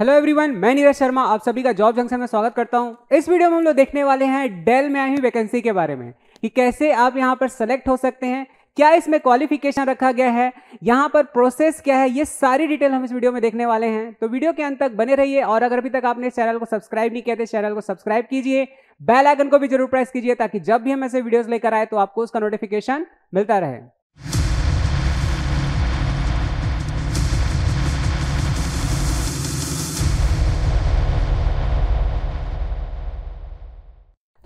hello everyone मैं नीरज शर्मा आप सभी का जॉब जंक्शन में स्वागत करता हूं इस वीडियो में हम लोग देखने वाले हैं डेल में आई हुई वैकेंसी के बारे में कि कैसे आप यहां पर सेलेक्ट हो सकते हैं क्या इसमें क्वालिफिकेशन रखा गया है यहाँ पर प्रोसेस क्या है ये सारी डिटेल हम इस वीडियो में देखने वाले हैं तो वीडियो के अंत तक बने रहिए और अगर अभी तक आपने चैनल को सब्सक्राइब नहीं किया तो चैनल को सब्सक्राइब कीजिए बेल आइकन को भी जरूर प्रेस कीजिए ताकि जब भी हम ऐसे वीडियोस लेकर आए तो आपको उसका नोटिफिकेशन मिलता रहे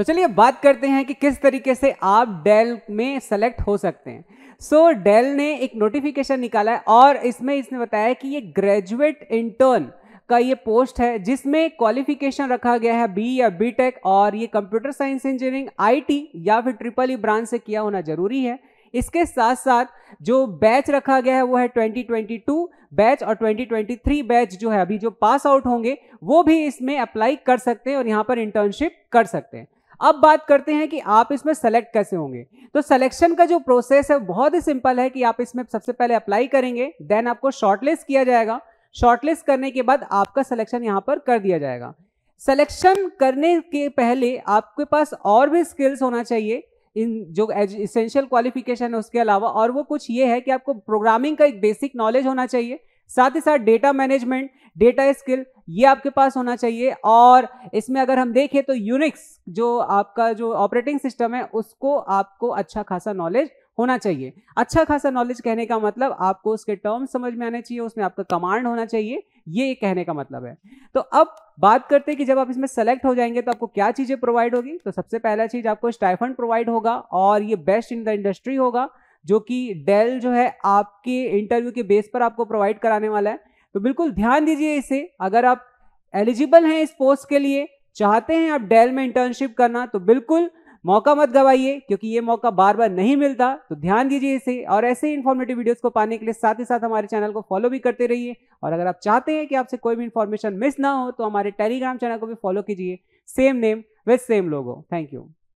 तो चलिए बात करते हैं कि किस तरीके से आप डेल में सेलेक्ट हो सकते हैं सो so, डेल ने एक नोटिफिकेशन निकाला है और इसमें इसने बताया कि ये ग्रेजुएट इंटर्न का ये पोस्ट है जिसमें क्वालिफिकेशन रखा गया है बी या बी टेक और ये कंप्यूटर साइंस इंजीनियरिंग आईटी या फिर ट्रिपल ई ब्रांच से किया होना जरूरी है इसके साथ साथ जो बैच रखा गया है वो है 2022 बैच और 2023 बैच जो है अभी जो पास आउट होंगे वो भी इसमें अप्लाई कर सकते हैं और यहाँ पर इंटर्नशिप कर सकते हैं अब बात करते हैं कि आप इसमें सेलेक्ट कैसे होंगे तो सिलेक्शन का जो प्रोसेस है बहुत ही सिंपल है कि आप इसमें सबसे पहले अप्लाई करेंगे देन आपको शॉर्टलिस्ट किया जाएगा शॉर्टलिस्ट करने के बाद आपका सिलेक्शन यहाँ पर कर दिया जाएगा सिलेक्शन करने के पहले आपके पास और भी स्किल्स होना चाहिए इन जो इसेंशियल क्वालिफिकेशन है उसके अलावा और वो कुछ ये है कि आपको प्रोग्रामिंग का एक बेसिक नॉलेज होना चाहिए साथ ही साथ डेटा मैनेजमेंट डेटा स्किल ये आपके पास होना चाहिए और इसमें अगर हम देखें तो यूनिक्स जो आपका जो ऑपरेटिंग सिस्टम है उसको आपको अच्छा खासा नॉलेज होना चाहिए अच्छा खासा नॉलेज कहने का मतलब आपको उसके टर्म समझ में आने चाहिए उसमें आपका कमांड होना चाहिए ये कहने का मतलब है तो अब बात करते हैं कि जब आप इसमें सेलेक्ट हो जाएंगे तो आपको क्या चीज़ें प्रोवाइड होगी तो सबसे पहला चीज़ आपको स्टाइफंड प्रोवाइड होगा और ये बेस्ट इन द इंडस्ट्री होगा जो कि डेल जो है आपके इंटरव्यू के बेस पर आपको प्रोवाइड कराने वाला है तो बिल्कुल ध्यान दीजिए इसे अगर आप एलिजिबल हैं इस पोस्ट के लिए चाहते हैं आप डेल में इंटर्नशिप करना तो बिल्कुल मौका मत गवाइए क्योंकि ये मौका बार बार नहीं मिलता तो ध्यान दीजिए इसे और ऐसे ही इन्फॉर्मेटिव वीडियोस को पाने के लिए साथ ही साथ हमारे चैनल को फॉलो भी करते रहिए और अगर आप चाहते हैं कि आपसे कोई भी इन्फॉर्मेशन मिस ना हो तो हमारे टेलीग्राम चैनल को भी फॉलो कीजिए same name with same logo thank you